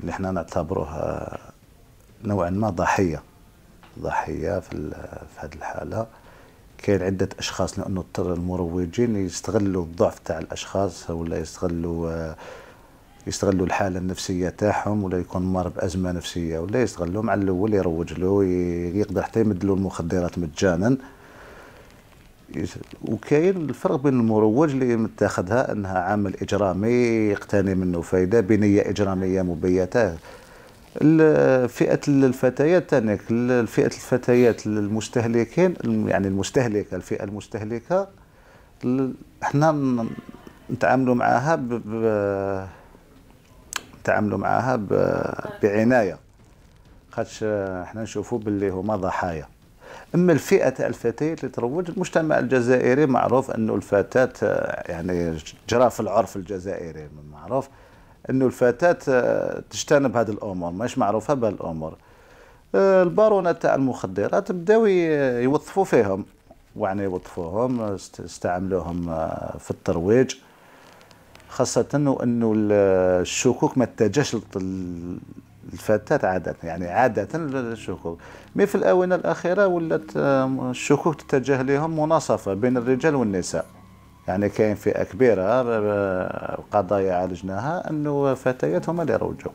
اللي احنا نعتبروها نوعا ما ضحيه ضحيه في في هذه الحاله كاين عده اشخاص لانه المروجين يستغلوا الضعف تاع الاشخاص ولا يستغلوا آه، يستغلوا الحاله النفسيه تاعهم ولا يكون مار بازمه نفسيه ولا يستغلوا مع الاول يروج له يقدر حتى يمد له المخدرات مجانا وكاين الفرق بين المروج اللي متاخذها انها عمل اجرامي يقتني منه فائده بنيه اجراميه مبيته فئه الفتيات تانيك فئه الفتيات المستهلكين يعني المستهلكه الفئه المستهلكه احنا نتعاملوا معاها ب نتعاملوا معاها بعنايه خاطش احنا نشوفوا باللي هما ضحايا اما الفئه الفتيات اللي تروج المجتمع الجزائري معروف انه الفتاه يعني جرى في العرف الجزائري معروف انه الفتاه تجتنب هذه الامور ماهيش معروفه بهالامور البارونه تاع المخدرات بداو يوظفوا فيهم يعني يوظفوهم استعملوهم آه، في الترويج خاصة انه الشكوك ما اتجهش الفتات عادة يعني عادة الشكوك مي في الآونة الأخيرة ولات الشكوك تتجه لهم مناصفة بين الرجال والنساء يعني كاين فئة كبيرة آه، قضايا عالجناها أنه فتيات هما اللي روجوا